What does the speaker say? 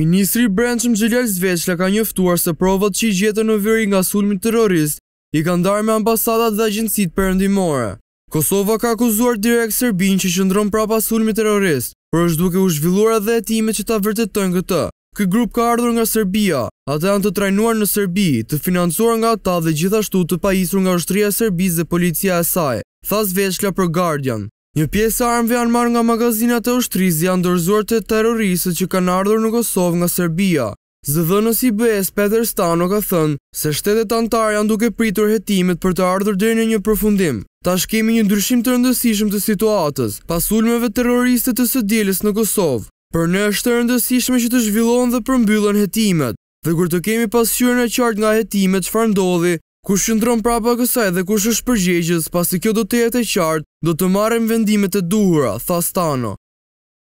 Ministri Brendshëm Xhelal Zveçla ka njoftuar se provat që i gjetën në veri nga sulmi terrorist i kanë ndarë me ambasadat dhe agjencitë perëndimore. Kosova ka akuzuar direkt Serbinë që qëndron prapa sulmit terrorist, por është duke u zhvilluar edhe etime që ta vërtetojnë këtë. Ky grup ka ardhur nga Serbia, ata janë të trajnuar në Serbi, të financuar nga ata dhe gjithashtu të pajisur nga ushtria e dhe policia e saj, thas Zveçla për Guardian. Një pjesë armëve janë marrë nga magazinat e ushtrisë janë dorëzuar te terroristët që kanë ardhur në Kosovë nga Serbia. Zëdhënës i BES Peter Stano ka thënë se shtetet antarë janë duke pritur hetimet për të ardhur dhe në një përfundim. Ta shkemi një ndryshim të rëndësishëm të situatës, pas ulmeve terroristët të së djeles në Kosovë. Për në është të rëndësishme që të zhvillon dhe përmbyllën hetimet. Dhe kur të kemi pasyrën e qartë nga hetimet që ndodhi, Kush shëndron prapa kësaj dhe kush është përgjegjës, pasi kjo do të jetë e qartë, do të marrim vendimet e duhura, thastano.